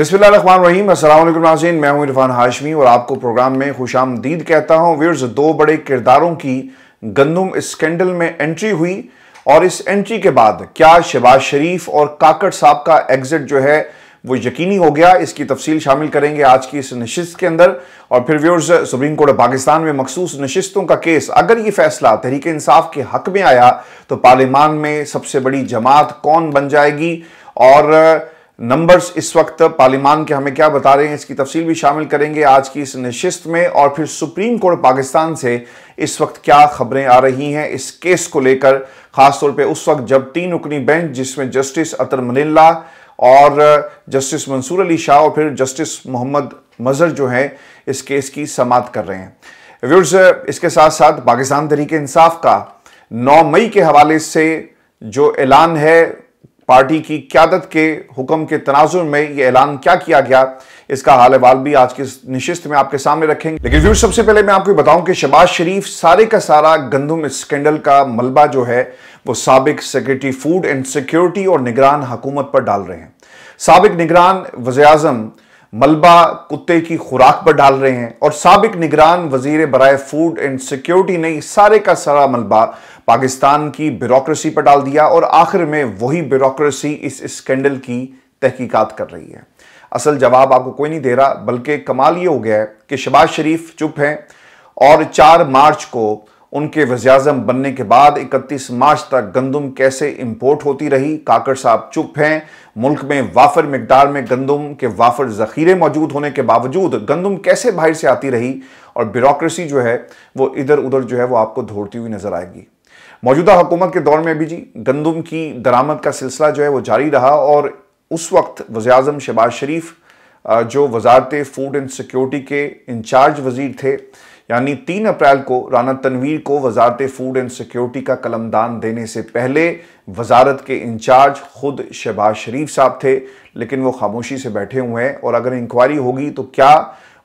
अस्सलाम वालेकुम नाजीन मैं हूं इरफान हाशमी और आपको प्रोग्राम में खुश आमदीद कहता हूं व्यर्स दो बड़े किरदारों की गंदम स्कैंडल में एंट्री हुई और इस एंट्री के बाद क्या शहबाज शरीफ और काकड़ साहब का एग्जिट जो है वो यकीनी हो गया इसकी तफसील शामिल करेंगे आज की इस नशस्त के अंदर और फिर versus supreme court of Pakistan में मखसूस नशस्तों का केस अगर ये फैसला तहरीक इंसाफ के हक में आया तो पार्लियामान में सबसे बड़ी जमात कौन बन जाएगी और नंबर्स इस वक्त पार्लिमान के हमें क्या बता रहे हैं इसकी तफसील भी शामिल करेंगे आज की इस नशिस्त में और फिर सुप्रीम कोर्ट पाकिस्तान से इस वक्त क्या खबरें आ रही हैं इस केस को लेकर खासतौर पे उस वक्त जब तीन रुकनी बेंच जिसमें जस्टिस अतर मनिल्ला और जस्टिस मंसूर अली शाह और फिर जस्टिस मोहम्मद मज़हर जो है इस केस की समात कर रहे हैं व्यूर्स इसके साथ साथ पाकिस्तान तरीके इंसाफ का नौ मई के हवाले से जो ऐलान है पार्टी की क्यादत के हुक्म के तनाजुर में ये ऐलान क्या किया गया इसका हाल अहवाल भी आज की निशिस्त में आपके सामने रखेंगे लेकिन व्यूर सबसे पहले मैं आपको बताऊं कि शबाज शरीफ सारे का सारा गंदम स्कैंडल का मलबा जो है वो सबक सेक्रेटरी फूड एंड सिक्योरिटी और निगरान हकूमत पर डाल रहे हैं सबक निगरान वजे मलबा कुत्ते की खुराक पर डाल रहे हैं और सबक निगरान वजीर बरए फूड एंड सिक्योरिटी ने सारे का सारा मलबा पाकिस्तान की ब्यूरोसी पर डाल दिया और आखिर में वही ब्यूरोसी इस स्कैंडल की तहकीकात कर रही है असल जवाब आपको कोई नहीं दे रहा बल्कि कमाल ये हो गया है कि शबाज शरीफ चुप हैं और चार मार्च को उनके वजाजम बनने के बाद 31 मार्च तक गंदम कैसे इंपोर्ट होती रही काकड़ साहब चुप हैं मुल्क में वाफर मकदार में गंदम के वाफर ज़ख़ीरे मौजूद होने के बावजूद गंदम कैसे बाहर से आती रही और ब्यूरोसी जो है वो इधर उधर जो है वो आपको धोड़ती हुई नज़र आएगी मौजूदा हुकूमत के दौर में भी जी गंदम की दरामद का सिलसिला जो है वो जारी रहा और उस वक्त वज़ी अजम शहबाज शरीफ जो वजारत फ़ूड एंड सिक्योरिटी के इंचार्ज वज़ीर थे यानी तीन अप्रैल को राना तनवीर को वजारत फूड एंड सिक्योरिटी का कलमदान देने से पहले वजारत के इंचार्ज खुद शहबाज शरीफ साहब थे लेकिन वो खामोशी से बैठे हुए हैं और अगर इंक्वायरी होगी तो क्या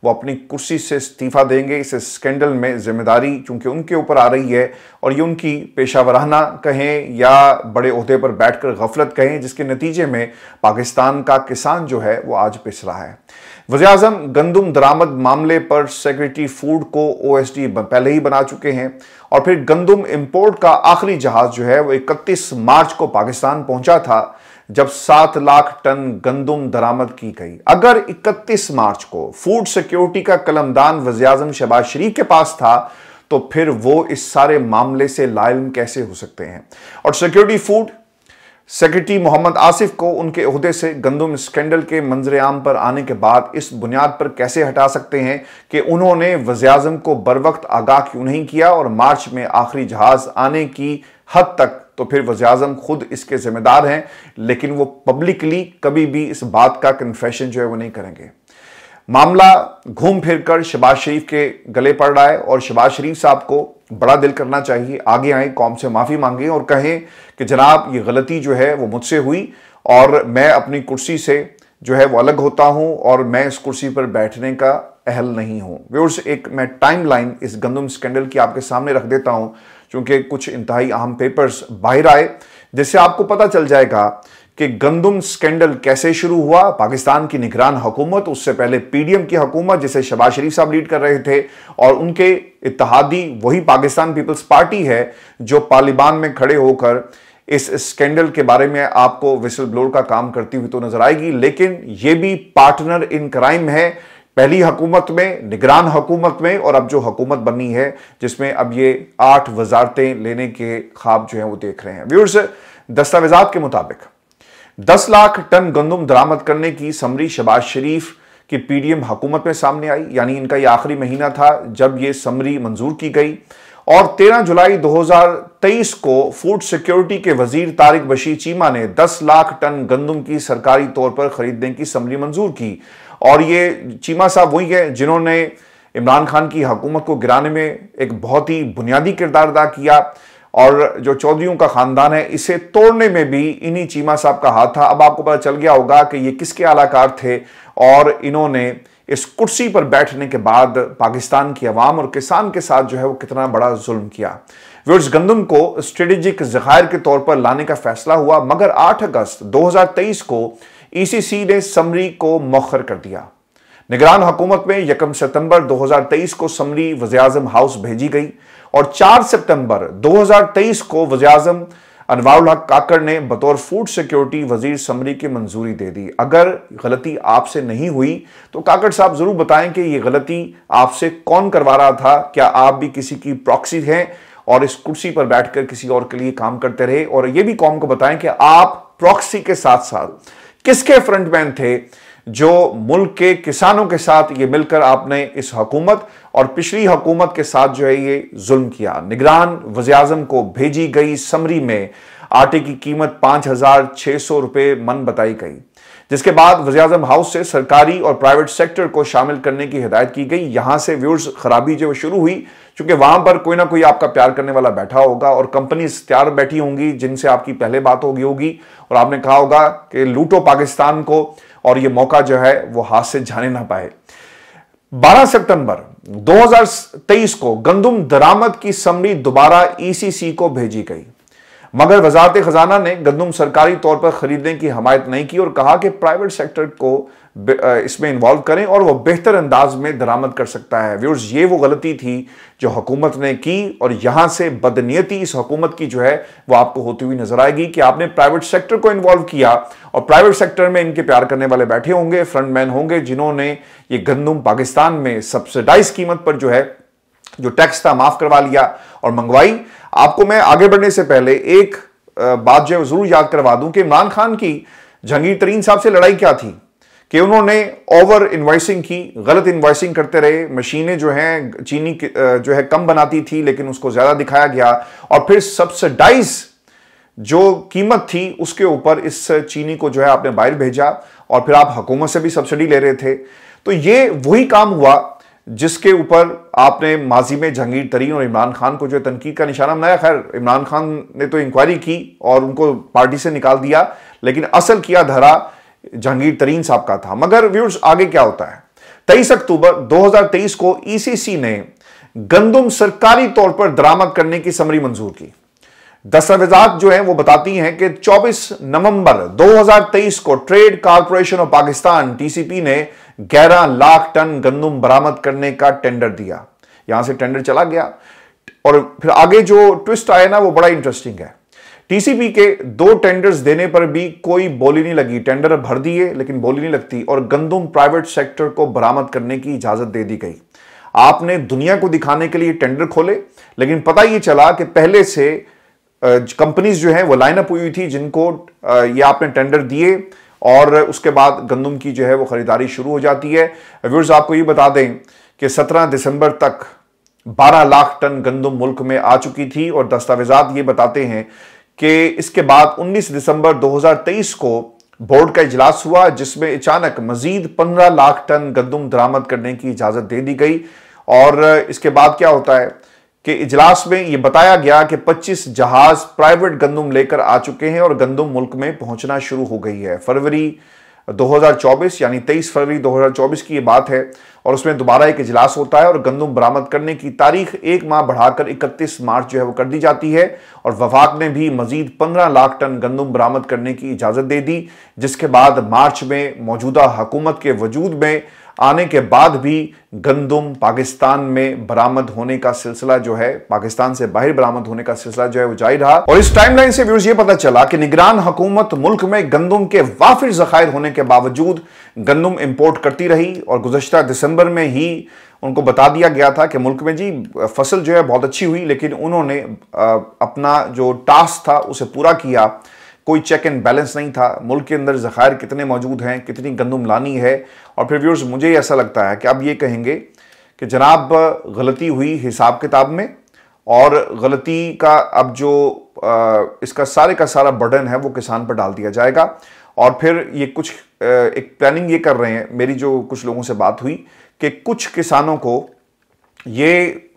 वो अपनी कुर्सी से इस्तीफ़ा देंगे इस स्कैंडल में जिम्मेदारी चूंकि उनके ऊपर आ रही है और ये उनकी पेशा वराना कहें या बड़े अहदे पर बैठकर गफलत कहें जिसके नतीजे में पाकिस्तान का किसान जो है वो आज पिस रहा है वजे अजम गंदम दरामद मामले पर सेक्रेटरी फूड को ओ एस डी पहले ही बना चुके हैं और फिर गंदम इम्पोर्ट का आखिरी जहाज़ जो है वो इकतीस मार्च को पाकिस्तान पहुंचा था जब सात लाख टन गंदुम दरामद की गई अगर 31 मार्च को फूड सिक्योरिटी का कलमदान वजीम शहबाज शरीफ के पास था तो फिर वो इस सारे मामले से लाइम कैसे हो सकते हैं और security food secretary Mohammad Asif को उनके अहदे से गंदुम स्कैंडल के मंजर आम पर आने के बाद इस बुनियाद पर कैसे हटा सकते हैं कि उन्होंने वजियाजम को बर वक्त आगाह क्यों नहीं किया और मार्च में आखिरी जहाज आने की हद तक तो फिर वजम अजम खुद इसके ज़िम्मेदार हैं लेकिन वो पब्लिकली कभी भी इस बात का कन्फेशन जो है वो नहीं करेंगे मामला घूम फिर कर शबाज शरीफ के गले पड़ रहा है और शबाज शरीफ साहब को बड़ा दिल करना चाहिए आगे आए कौम से माफ़ी मांगे और कहें कि जनाब ये गलती जो है वो मुझसे हुई और मैं अपनी कुर्सी से जो है वो अलग होता हूं और मैं इस कुर्सी पर बैठने का अहल नहीं हूं व्यूर्स एक मैं टाइमलाइन इस गंदम स्कैंडल की आपके सामने रख देता हूं क्योंकि कुछ इंतहाई अहम पेपर्स बाहर आए जिससे आपको पता चल जाएगा कि गंदुम स्कैंडल कैसे शुरू हुआ पाकिस्तान की निगरान हुकूमत उससे पहले पीडीएम की हुकूमत जिसे शबाज शरीफ साहब लीड कर रहे थे और उनके इतिहादी वही पाकिस्तान पीपल्स पार्टी है जो पालिबान में खड़े होकर इस स्कैंडल के बारे में आपको विसल ब्लोर का काम करती हुई तो नजर आएगी लेकिन यह भी पार्टनर इन क्राइम है पहली हकूमत में निगरान हकूमत में और अब जो हकूमत बनी है जिसमें अब ये आठ वजारतें लेने के खाब जो हैं वो देख रहे हैं व्यूर्स दस्तावेजात के मुताबिक दस लाख टन गंदम दरामद करने की समरी शबाज शरीफ की पीडीएम हकूमत में सामने आई यानी इनका ये आखिरी महीना था जब ये समरी मंजूर की गई और 13 जुलाई 2023 को फूड सिक्योरिटी के वजीर तारिक बशीर चीमा ने 10 लाख टन गंदम की सरकारी तौर पर खरीदने की समरी मंजूर की और ये चीमा साहब वही है जिन्होंने इमरान खान की हकूमत को गिराने में एक बहुत ही बुनियादी किरदार अदा किया और जो चौधरीों का ख़ानदान है इसे तोड़ने में भी इन्हीं चीमा साहब का हाथ था अब आपको पता चल गया होगा कि ये किसके आलाकार थे और इन्होंने इस कुर्सी पर बैठने के बाद पाकिस्तान की अवाम और किसान के साथ जो है वो कितना बड़ा जुल्म किया व्यूर्स गंदम को स्ट्रेटेजिक जखायर के तौर पर लाने का फैसला हुआ मगर 8 अगस्त 2023 को ईसीसी e ने समरी को मौखर कर दिया निगरान हुकूमत में यकम सितंबर 2023 को समरी वजम हाउस भेजी गई और 4 सितंबर 2023 को वजम अनवारुल हक काकड़ ने बतौर फूड सिक्योरिटी वजीर समरी की मंजूरी दे दी अगर गलती आपसे नहीं हुई तो काकड़ साहब जरूर बताएं कि यह गलती आपसे कौन करवा रहा था क्या आप भी किसी की प्रॉक्सी हैं और इस कुर्सी पर बैठकर किसी और के लिए काम करते रहे और यह भी कौम को बताएं कि आप प्रॉक्सी के साथ साथ किसके फ्रंटमैन थे जो मुल्क के किसानों के साथ ये मिलकर आपने इस हकूमत और पिछली हकूमत के साथ जो है ये जुल्म किया निगरान वजीम को भेजी गई समरी में आटे की कीमत पाँच हजार छः सौ रुपये मन बताई गई जिसके बाद वजीम हाउस से सरकारी और प्राइवेट सेक्टर को शामिल करने की हिदायत की गई यहां से व्यूर्स खराबी जो शुरू हुई चूंकि वहां पर कोई ना कोई आपका प्यार करने वाला बैठा होगा और कंपनीज तैयार बैठी होंगी जिनसे आपकी पहले बात होगी होगी और आपने कहा होगा कि लूटो पाकिस्तान को और ये मौका जो है वो हाथ से जाने ना पाए 12 सितंबर 2023 को गंदुम दरामद की समरी दोबारा ईसीसी e को भेजी गई मगर वजारत ख़जाना ने गंदम सरकारी तौर पर ख़रीदने की हमायत नहीं की और कहा कि प्राइवेट सेक्टर को इसमें इन्वॉल्व करें और वह बेहतर अंदाज में दरामद कर सकता है व्यूर्स ये वो गलती थी जो हुकूमत ने की और यहाँ से बदनीयती इस हुकूमत की जो है वह आपको होती हुई नजर आएगी कि आपने प्राइवेट सेक्टर को इन्वॉल्व किया और प्राइवेट सेक्टर में इनके प्यार करने वाले बैठे होंगे फ्रंटमैन होंगे जिन्होंने ये गंदम पाकिस्तान में सब्सिडाइज कीमत पर जो है जो टैक्स था माफ करवा लिया और मंगवाई आपको मैं आगे बढ़ने से पहले एक बात जो है जरूर याद करवा दूं कि इमरान खान की जहांगीर तरीन साहब से लड़ाई क्या थी कि उन्होंने ओवर इन्वाइसिंग की गलत इन्वाइसिंग करते रहे मशीनें जो हैं चीनी जो है कम बनाती थी लेकिन उसको ज़्यादा दिखाया गया और फिर सब्सिडाइज जो कीमत थी उसके ऊपर इस चीनी को जो है आपने बाहर भेजा और फिर आप हुकूमत से भी सब्सिडी ले रहे थे तो ये वही काम हुआ जिसके ऊपर आपने माजी में जहांगीर तरीन और इमरान खान को जो है तनकीद का निशाना बनाया खैर इमरान खान ने तो इंक्वायरी की और उनको पार्टी से निकाल दिया लेकिन असल किया धरा जहांगीर तरीन साहब का था मगर व्यूर्स आगे क्या होता है तेईस अक्टूबर 2023 को ईसीसी e ने गंदुम सरकारी तौर पर दरामद करने की समरी मंजूर की दस्तावेजात जो हैं वो बताती हैं कि 24 नवंबर 2023 को trade corporation of Pakistan TCP ने 11 लाख टन गंदम बरामद करने का टेंडर दिया यहां से टेंडर चला गया और फिर आगे जो ट्विस्ट आया ना वो बड़ा इंटरेस्टिंग है टीसीपी के दो टेंडर्स देने पर भी कोई बोली नहीं लगी टेंडर भर दिए लेकिन बोली नहीं लगती और गंदुम प्राइवेट सेक्टर को बरामद करने की इजाजत दे दी गई आपने दुनिया को दिखाने के लिए टेंडर खोले लेकिन पता ये चला कि पहले से कंपनीज जो हैं वो लाइनअप हुई थी जिनको ये आपने टेंडर दिए और उसके बाद गंदम की जो है वो ख़रीदारी शुरू हो जाती है व्यूर्स आपको ये बता दें कि 17 दिसंबर तक 12 लाख टन गंदम मुल्क में आ चुकी थी और दस्तावेजात ये बताते हैं कि इसके बाद 19 दिसंबर 2023 को बोर्ड का इजलास हुआ जिसमें अचानक मजीद 15 लाख टन गंदम दरामद करने की इजाज़त दे दी गई और इसके बाद क्या होता है के इजलास में यह बताया गया कि 25 जहाज प्राइवेट गंदम लेकर आ चुके हैं और गंदम मुल्क में पहुंचना शुरू हो गई है फरवरी 2024 यानी 23 फरवरी 2024 की यह बात है और उसमें दोबारा एक इजलास होता है और गंदम बरामद करने की तारीख एक माह बढ़ाकर 31 मार्च जो है वो कर दी जाती है और वफाक ने भी मजीद 15 लाख टन गंदम बरामद करने की इजाज़त दे दी जिसके बाद मार्च में मौजूदा हुकूमत के वजूद में आने के बाद भी गंदुम पाकिस्तान में बरामद होने का सिलसिला जो है पाकिस्तान से बाहर बरामद होने का सिलसिला जो है वो जारी रहा और इस टाइमलाइन से व्यूज ये पता चला कि निगरान हुकूमत मुल्क में गंदुम के वाफिर जखायर होने के बावजूद गंदुम इंपोर्ट करती रही और गुजशत दिसंबर में ही उनको बता दिया गया था कि मुल्क में जी फसल जो है बहुत अच्छी हुई लेकिन उन्होंने अपना जो टास्क था उसे पूरा किया कोई चेक एंड बैलेंस नहीं था मुल्क के अंदर ज़खायर कितने मौजूद हैं कितनी गंदम लानी है और फिर व्यूर्स मुझे ही ऐसा लगता है कि आप ये कहेंगे कि जनाब गलती हुई हिसाब किताब में और गलती का अब जो आ, इसका सारे का सारा बर्डन है वो किसान पर डाल दिया जाएगा और फिर ये कुछ आ, एक प्लानिंग ये कर रहे हैं मेरी जो कुछ लोगों से बात हुई कि कुछ किसानों को ये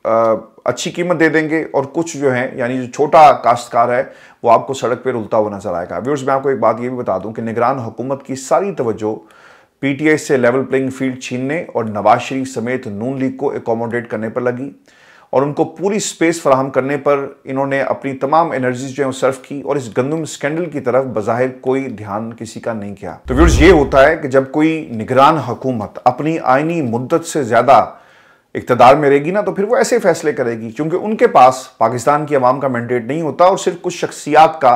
आ, अच्छी कीमत दे देंगे और कुछ जो है यानी जो छोटा काश्तकार है वो आपको सड़क पर उलता हुआ नजर आएगा व्यूर्स मैं आपको एक बात ये भी बता दूं कि निगरान हुकूमत की सारी तवज्जो पीटीआई से लेवल प्लेइंग फील्ड छीनने और नवाज शरीफ समेत नून लीग को एकोमोडेट करने पर लगी और उनको पूरी स्पेस फराहम करने पर इन्होंने अपनी तमाम एनर्जीज जो है सर्व की और इस गंदम स्कैंडल की तरफ बाहिर कोई ध्यान किसी का नहीं किया तो व्यूर्स ये होता है कि जब कोई निगरान हुकूमत अपनी आइनी मुद्दत से ज़्यादा इकतदार में रहेगी ना तो फिर वो ऐसे फैसले करेगी क्योंकि उनके पास पाकिस्तान की आवाम का मैंडेट नहीं होता और सिर्फ कुछ शख्सियात का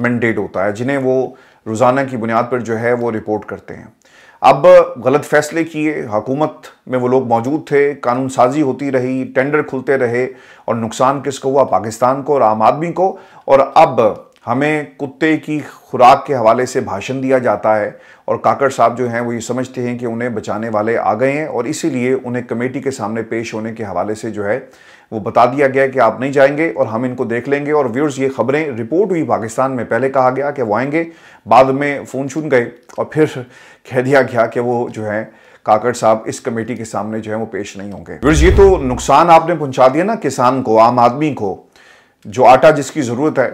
मैंडेट होता है जिन्हें वो रोज़ाना की बुनियाद पर जो है वो रिपोर्ट करते हैं अब गलत फैसले किए हकूमत में वो लोग मौजूद थे कानून साजी होती रही टेंडर खुलते रहे और नुकसान किसको हुआ पाकिस्तान को और आम आदमी को और अब हमें कुत्ते की खुराक के हवाले से भाषण दिया जाता है और काकड़ साहब जो हैं वो ये समझते हैं कि उन्हें बचाने वाले आ गए हैं और इसीलिए उन्हें कमेटी के सामने पेश होने के हवाले से जो है वो बता दिया गया कि आप नहीं जाएंगे और हम इनको देख लेंगे और व्यूर्स ये खबरें रिपोर्ट हुई पाकिस्तान में पहले कहा गया कि वो आएंगे बाद में फ़ोन छून गए और फिर कह दिया गया कि वो जो है काकड़ साहब इस कमेटी के सामने जो है वो पेश नहीं होंगे व्यूर्स ये तो नुकसान आपने पहुँचा दिया ना किसान को आम आदमी को जो आटा जिसकी ज़रूरत है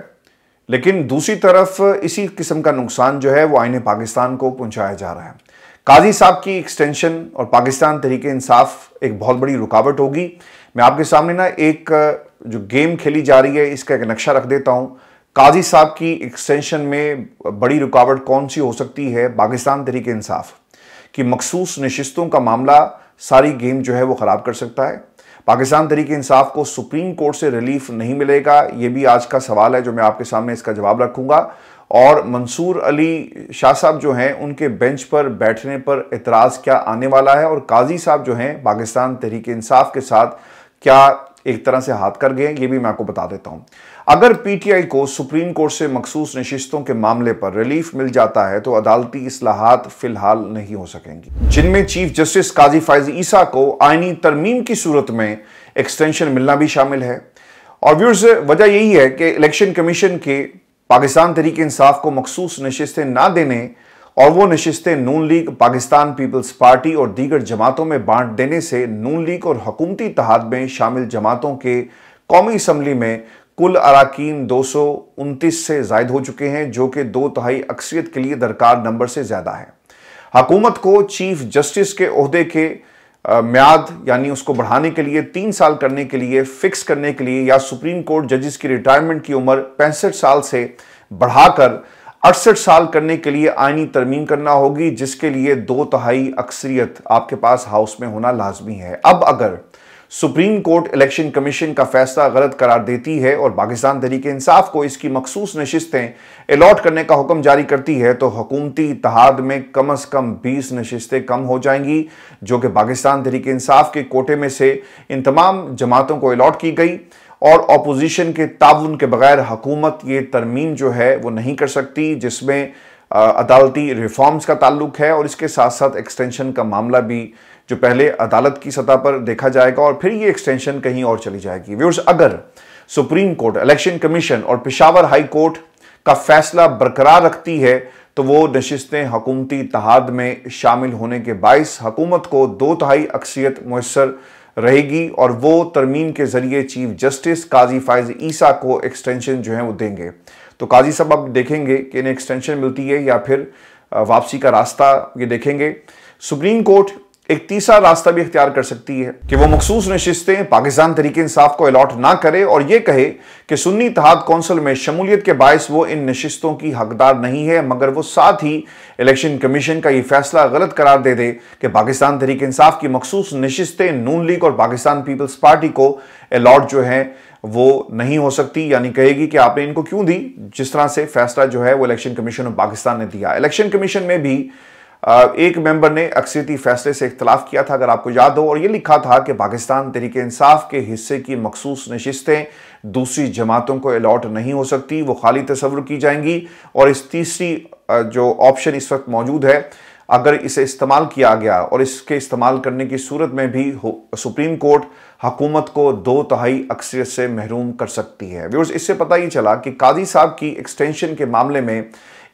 लेकिन दूसरी तरफ इसी किस्म का नुकसान जो है वो आईने पाकिस्तान को पहुंचाया जा रहा है काजी साहब की एक्सटेंशन और पाकिस्तान तरीके इंसाफ एक बहुत बड़ी रुकावट होगी मैं आपके सामने ना एक जो गेम खेली जा रही है इसका एक नक्शा रख देता हूँ काजी साहब की एक्सटेंशन में बड़ी रुकावट कौन सी हो सकती है पाकिस्तान तरीके इंसाफ कि मखसूस नशस्तों का मामला सारी गेम जो है वो ख़राब कर सकता है पाकिस्तान तरीके इंसाफ को सुप्रीम कोर्ट से रिलीफ नहीं मिलेगा ये भी आज का सवाल है जो मैं आपके सामने इसका जवाब रखूंगा और मंसूर अली शाह साहब जो हैं उनके बेंच पर बैठने पर इतराज़ क्या आने वाला है और काजी साहब जो हैं पाकिस्तान तहरीक इंसाफ के साथ क्या एक तरह से हाथ कर गए ये भी मैं आपको बता देता हूं अगर पीटीआई को सुप्रीम कोर्ट से मखसूस नशिस्तों के मामले पर रिलीफ मिल जाता है तो अदालती असलाहत फिलहाल नहीं हो सकेंगी जिनमें चीफ जस्टिस काजी फाइज ईसा को आइनी तरमीम की सूरत में एक्सटेंशन मिलना भी शामिल है और व्यूर्स वजह यही है कि इलेक्शन कमीशन के पाकिस्तान तरीके इंसाफ को मखसूस नशस्तें ना देने और वो नशस्तें Noon league Pakistan people's party और दीगर जमातों में बांट देने से नून लीग और हकूमती तहद में शामिल जमातों के कौमी इसम्बली में कुल अरकान दो सौ उनतीस से जायद हो चुके हैं जो कि दो तहाई अक्सरियत के लिए दरकार नंबर से ज़्यादा है हकूमत को चीफ जस्टिस के अहदे के म्याद यानी उसको बढ़ाने के लिए तीन साल करने के लिए फिक्स करने के लिए या सुप्रीम कोर्ट जजिस की रिटायरमेंट की उम्र पैंसठ साल से बढ़ाकर अड़सठ साल करने के लिए आइनी तरमीम करना होगी जिसके लिए दो तहाई अक्सरियत आपके पास हाउस में होना लाजमी है अब अगर सुप्रीम कोर्ट इलेक्शन कमीशन का फैसला गलत करार देती है और पाकिस्तान तहरीक इंसाफ को इसकी मखसूस नशस्तें अलॉट करने का हुक्म जारी करती है तो हकूमती इतिहाद में कम अज़ कम बीस नशस्तें कम हो जाएंगी जो कि पाकिस्तान तहरीक इंसाफ के कोटे में से इन तमाम जमातों को अलॉट की गई और अपोजिशन के ताउन के बगैर हकूमत ये तरमीम जो है वो नहीं कर सकती जिसमें अदालती रिफॉर्म्स का ताल्लुक है और इसके साथ साथ एक्सटेंशन का मामला भी जो पहले अदालत की सतह पर देखा जाएगा और फिर ये एक्सटेंशन कहीं और चली जाएगी व्यूर्स अगर सुप्रीम कोर्ट इलेक्शन कमीशन और पिशावर हाई कोर्ट का फैसला बरकरार रखती है तो वो नशस्तें हकूमती इतिहाद में शामिल होने के बायस हकूमत को दो तहाई अक्सियत मैसर रहेगी और वो तरमीम के ज़रिए चीफ जस्टिस काजी फायज ईसा को एक्सटेंशन जो है वो देंगे तो काजी साहब अब देखेंगे कि इन्हें एक्सटेंशन मिलती है या फिर वापसी का रास्ता ये देखेंगे सुप्रीम कोर्ट एक तीसरा रास्ता भी अख्तियार कर सकती है कि वह मखसूस नशस्तें पाकिस्तान तरीके इंसाफ को अलॉट ना करे और यह कहे कि सुन्नी तहाद कौंसिल में शमूलियत के बायस वो इन नशस्तों की हकदार नहीं है मगर वो साथ ही इलेक्शन कमीशन का यह फैसला गलत करार दे दे कि पाकिस्तान तरीके इंसाफ की मखसूस नशस्तें नून लीग और पाकिस्तान पीपल्स पार्टी को अलाट जो है वो नहीं हो सकती यानी कहेगी कि आपने इनको क्यों दी जिस तरह से फैसला जो है वो इलेक्शन कमीशन ऑफ पाकिस्तान ने दिया इलेक्शन कमीशन में भी एक मेंबर ने अक्सरती फैसले से इख्तलाफ किया था अगर आपको याद हो और ये लिखा था कि पाकिस्तान तरीके इंसाफ के हिस्से की मखसूस नशस्तें दूसरी जमातों को अलॉट नहीं हो सकती वो खाली तस्वर की जाएंगी और इस तीसरी जो ऑप्शन इस वक्त मौजूद है अगर इसे इस्तेमाल किया गया और इसके इस्तेमाल करने की सूरत में भी सुप्रीम कोर्ट हकूमत को दो तहाई अक्सरियत से महरूम कर सकती है व्यवर्स इससे पता ही चला कि काजी साहब की एक्सटेंशन के मामले में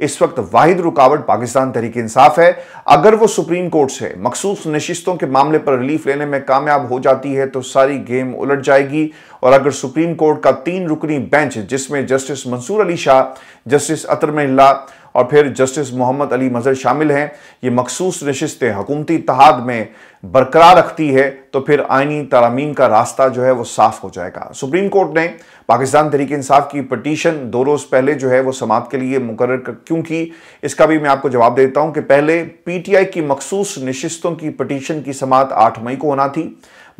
इस वक्त वाहिद रुकावट पाकिस्तान तरीके इंसाफ है अगर वो सुप्रीम कोर्ट से मखसूस नशिस्तों के मामले पर रिलीफ लेने में कामयाब हो जाती है तो सारी गेम उलट जाएगी और अगर सुप्रीम कोर्ट का तीन रुकनी बेंच जिसमें जस्टिस मंसूर अली शाह जस्टिस अतर मिल्ला और फिर जस्टिस मोहम्मद अली मजहर शामिल हैं ये मखसूस नशस्तें हकूमती इतहाद में बरकरार रखती है तो फिर आइनी तरामीम का रास्ता जो है वो साफ हो जाएगा सुप्रीम कोर्ट ने पाकिस्तान तहरीक इंसाफ की पटिशन दो रोज़ पहले जो है वो समाप्त के लिए मुकर क्यों की इसका भी मैं आपको जवाब देता हूँ कि पहले पी टी आई की मखसूस नशस्तों की पटिशन की समात आठ मई को होना थी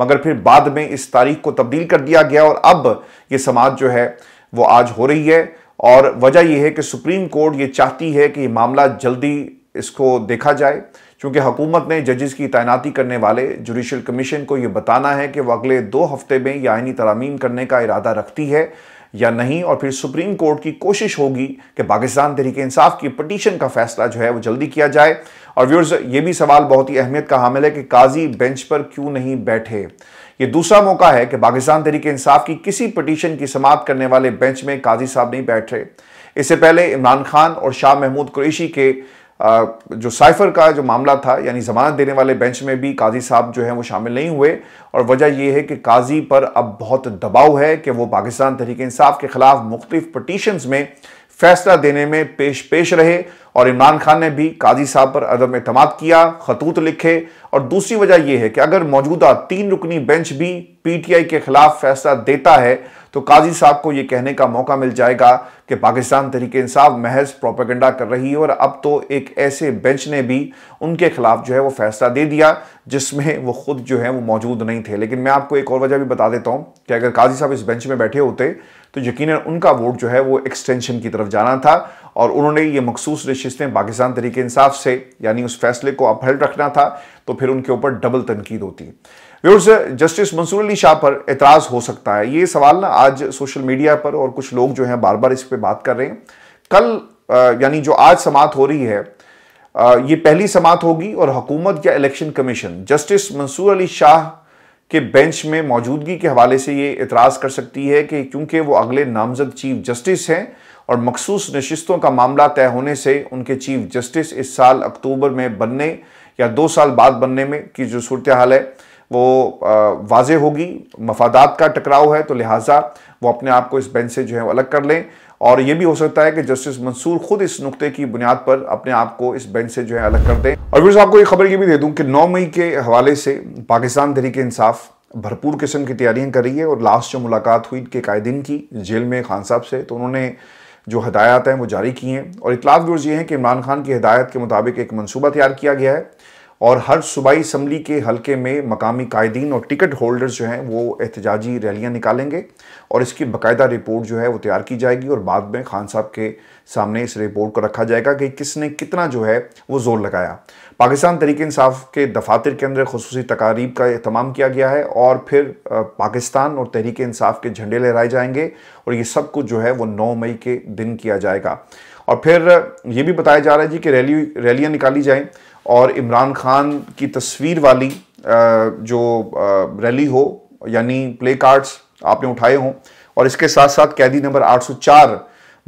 मगर फिर बाद में इस तारीख को तब्दील कर दिया गया और अब ये समात जो है वो आज हो रही है और वजह यह है कि सुप्रीम कोर्ट ये चाहती है कि मामला जल्दी इसको देखा जाए क्योंकि हुकूमत ने जजेस की तैनाती करने वाले जुडिशल कमीशन को ये बताना है कि वह अगले दो हफ्ते में यह आइनी तरामीम करने का इरादा रखती है या नहीं और फिर सुप्रीम कोर्ट की कोशिश होगी कि पाकिस्तान तरीके इंसाफ की पटिशन का फैसला जो है वो जल्दी किया जाए और व्यूर्स ये भी सवाल बहुत ही अहमियत का हामिल है कि काजी बेंच पर क्यों नहीं बैठे ये दूसरा मौका है कि पाकिस्तान तरीके इंसाफ की किसी पटिशन की समाप्त करने वाले बेंच में काजी साहब नहीं बैठ रहे इससे पहले इमरान खान और शाह महमूद कुरेशी के जो साइफर का जो मामला था यानी ज़मानत देने वाले बेंच में भी काजी साहब जो है वो शामिल नहीं हुए और वजह यह है कि काजी पर अब बहुत दबाव है कि वो पाकिस्तान तरीके इंसाफ के ख़िलाफ़ मुख्तफ पटिशन में फैसला देने में पेश पेश रहे और इमरान खान ने भी काजी साहब पर अदम अतमाद किया खतूत लिखे और दूसरी वजह यह है कि अगर मौजूदा तीन रुकनी बेंच भी पीटीआई के खिलाफ फैसला देता है तो काजी साहब को यह कहने का मौका मिल जाएगा कि पाकिस्तान तरीके इंसाफ महज प्रोपेगेंडा कर रही है और अब तो एक ऐसे बेंच ने भी उनके खिलाफ जो है वो फैसला दे दिया जिसमें वो खुद जो है वो मौजूद नहीं थे लेकिन मैं आपको एक और वजह भी बता देता हूँ कि अगर काजी साहब इस बेंच में बैठे होते तो यकीन उनका वोट जो है वो एक्सटेंशन की तरफ जाना था और उन्होंने ये मखसूस रिश्तें पाकिस्तान तरीके इंसाफ से यानी उस फैसले को अपहल रखना था तो फिर उनके ऊपर डबल तनकीद होती है व्यवर्स जस्टिस मंसूर अली शाह पर एतराज़ हो सकता है ये सवाल ना आज सोशल मीडिया पर और कुछ लोग जो हैं बार बार इस पर बात कर रहे हैं कल यानी जो आज समात हो रही है ये पहली समात होगी और हुकूमत या election commission justice Mansoor Ali Shah के बेंच में मौजूदगी के हवाले से ये एतराज़ कर सकती है कि क्योंकि वो अगले नामजद चीफ जस्टिस हैं और मखसूस नशस्तों का मामला तय होने से उनके चीफ जस्टिस इस साल अक्टूबर में बनने या दो साल बाद बनने में की जो सूरत हाल है वो वाजे होगी मफादात का टकराव है तो लिहाजा वो अपने आप को इस बेंच से जो है अलग कर लें और ये भी हो सकता है कि जस्टिस मंसूर खुद इस नुकते की बुनियाद पर अपने आप को इस बेंच से जो है अलग कर दें और फिर आपको ये खबर ये भी दे दूं कि 9 मई के हवाले से पाकिस्तान तहरीक इंसाफ भरपूर किस्म की तैयारियां कर रही है और लास्ट जो मुलाकात हुई के कायदीन की जेल में खान साहब से तो उन्होंने जो हदायत हैं वो जारी की हैं और इतलाफ व्यूज़ ये हैं कि इमरान खान की हदायत के मुताबिक एक मनसूबा तैयार किया गया है और हर सूबाई इसम्बली के हलके में मकामी कायदीन और टिकट होल्डर्स जो हैं वो एहतजाजी रैलियाँ निकालेंगे और इसकी बाकायदा रिपोर्ट जो है वो तैयार की जाएगी और बाद में खान साहब के सामने इस रिपोर्ट को रखा जाएगा कि किसने कितना जो है वो जोर लगाया पाकिस्तान तरीक इंसाफ के दफातर के अंदर खसूस तकारीब का अहतमाम किया गया है और फिर पाकिस्तान और तहरीक इंसाफ के झंडे लहराए जाएंगे और ये सब कुछ जो है वो नौ मई के दिन किया जाएगा और फिर ये भी बताया जा रहा है जी कि रैली रैलियाँ निकाली जाएँ और इमरान खान की तस्वीर वाली जो रैली हो यानी प्ले कार्ड्स आपने उठाए हों और इसके साथ साथ कैदी नंबर 804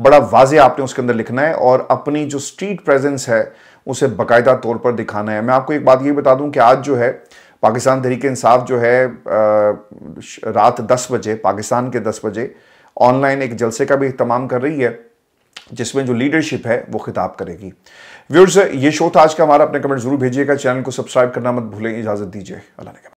बड़ा वाजे आपने उसके अंदर लिखना है और अपनी जो स्ट्रीट प्रेजेंस है उसे बाकायदा तौर पर दिखाना है मैं आपको एक बात ये बता दूं कि आज जो है पाकिस्तान तरीके इंसाफ जो है रात 10 बजे पाकिस्तान के 10 बजे ऑनलाइन एक जलसे का भी अहतमाम कर रही है जिसमें जो लीडरशिप है वो खिताब करेगी व्यूर्स ये शो था आज का हमारा अपने कमेंट जरूर भेजिएगा चैनल को सब्सक्राइब करना मत भूलें इजाजत दीजिए अल्लाह ने